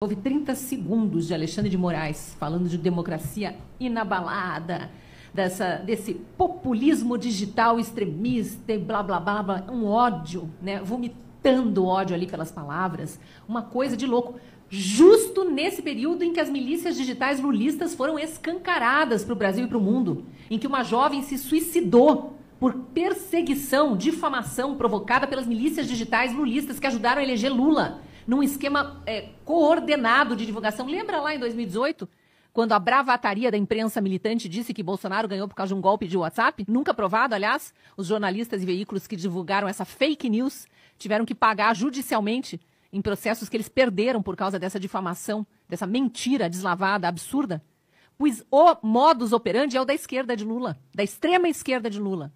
Houve 30 segundos de Alexandre de Moraes falando de democracia inabalada, dessa, desse populismo digital extremista e blá, blá, blá, blá, um ódio, né? vomitando ódio ali pelas palavras, uma coisa de louco. Justo nesse período em que as milícias digitais lulistas foram escancaradas para o Brasil e para o mundo, em que uma jovem se suicidou por perseguição, difamação provocada pelas milícias digitais lulistas que ajudaram a eleger Lula num esquema é, coordenado de divulgação. Lembra lá em 2018? Quando a bravataria da imprensa militante disse que Bolsonaro ganhou por causa de um golpe de WhatsApp, nunca provado, aliás, os jornalistas e veículos que divulgaram essa fake news tiveram que pagar judicialmente em processos que eles perderam por causa dessa difamação, dessa mentira deslavada, absurda. Pois o modus operandi é o da esquerda de Lula, da extrema esquerda de Lula,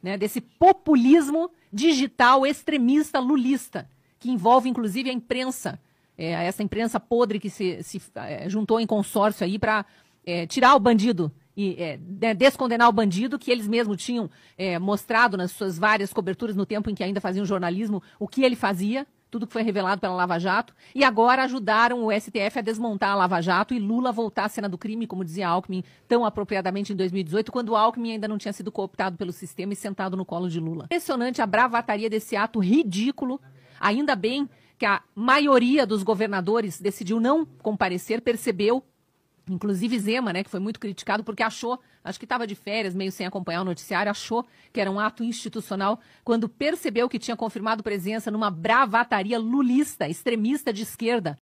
né? desse populismo digital extremista lulista que envolve inclusive a imprensa, é, essa imprensa podre que se, se é, juntou em consórcio aí para é, tirar o bandido e é, né, descondenar o bandido, que eles mesmos tinham é, mostrado nas suas várias coberturas no tempo em que ainda faziam jornalismo o que ele fazia, tudo que foi revelado pela Lava Jato, e agora ajudaram o STF a desmontar a Lava Jato e Lula voltar à cena do crime, como dizia Alckmin tão apropriadamente em 2018, quando Alckmin ainda não tinha sido cooptado pelo sistema e sentado no colo de Lula. Impressionante a bravataria desse ato ridículo Ainda bem que a maioria dos governadores decidiu não comparecer, percebeu Inclusive Zema, né, que foi muito criticado porque achou, acho que estava de férias, meio sem acompanhar o noticiário, achou que era um ato institucional quando percebeu que tinha confirmado presença numa bravataria lulista, extremista de esquerda.